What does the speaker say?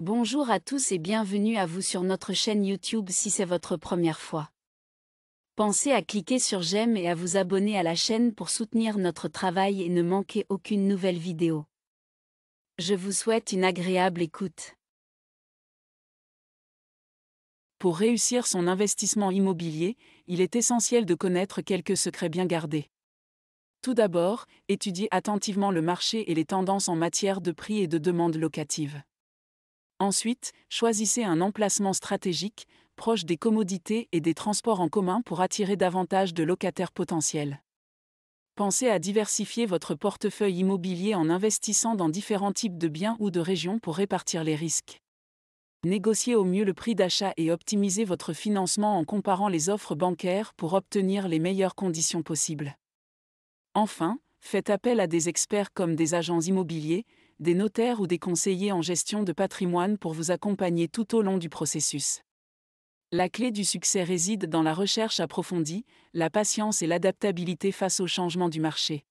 Bonjour à tous et bienvenue à vous sur notre chaîne YouTube si c'est votre première fois. Pensez à cliquer sur j'aime et à vous abonner à la chaîne pour soutenir notre travail et ne manquer aucune nouvelle vidéo. Je vous souhaite une agréable écoute. Pour réussir son investissement immobilier, il est essentiel de connaître quelques secrets bien gardés. Tout d'abord, étudiez attentivement le marché et les tendances en matière de prix et de demande locative. Ensuite, choisissez un emplacement stratégique, proche des commodités et des transports en commun pour attirer davantage de locataires potentiels. Pensez à diversifier votre portefeuille immobilier en investissant dans différents types de biens ou de régions pour répartir les risques. Négociez au mieux le prix d'achat et optimisez votre financement en comparant les offres bancaires pour obtenir les meilleures conditions possibles. Enfin, faites appel à des experts comme des agents immobiliers, des notaires ou des conseillers en gestion de patrimoine pour vous accompagner tout au long du processus. La clé du succès réside dans la recherche approfondie, la patience et l'adaptabilité face aux changements du marché.